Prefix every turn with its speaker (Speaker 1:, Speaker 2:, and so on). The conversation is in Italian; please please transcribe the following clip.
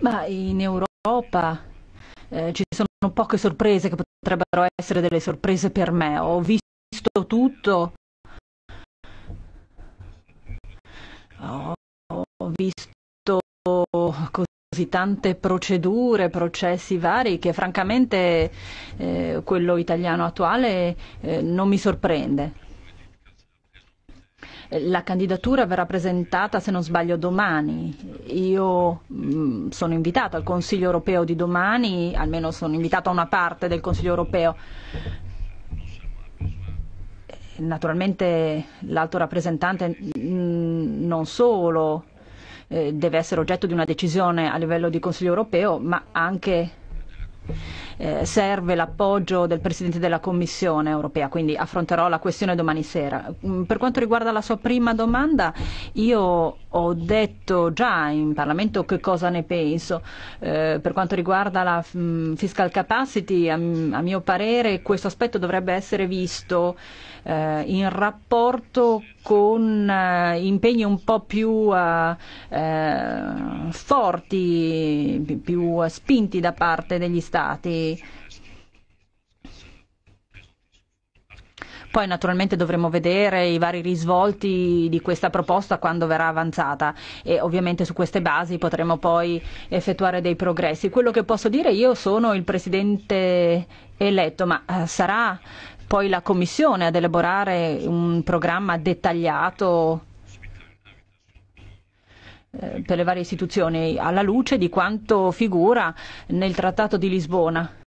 Speaker 1: Ma euh. in Europa eh, ci sono poche sorprese che potrebbero essere delle sorprese per me. Ho visto tutto. Ho visto così tante procedure, processi vari che francamente eh, quello italiano attuale eh, non mi sorprende. La candidatura verrà presentata, se non sbaglio, domani. Io mh, mm, sono invitato al Consiglio europeo di domani, almeno sono invitato a una parte del Consiglio europeo. Naturalmente l'alto rappresentante mh, mm, non solo eh, deve essere oggetto di una decisione a livello di Consiglio europeo, ma anche eh, serve l'appoggio del Presidente della Commissione europea, quindi affronterò la questione domani sera. Mm, per quanto riguarda la sua prima domanda, io ho detto già in Parlamento che cosa ne penso. Eh, per quanto riguarda la mh, mm, fiscal capacity, a, a mio parere questo aspetto dovrebbe essere visto eh, in rapporto con eh, impegni un po' più eh, eh, forti, più spinti da parte degli Stati. Poi naturalmente dovremo vedere i vari risvolti di questa proposta quando verrà avanzata e ovviamente su queste basi potremo poi effettuare dei progressi. Quello che posso dire io sono il presidente eletto, ma sarà poi la Commissione ad elaborare un programma dettagliato eh, per le varie istituzioni alla luce di quanto figura nel Trattato di Lisbona.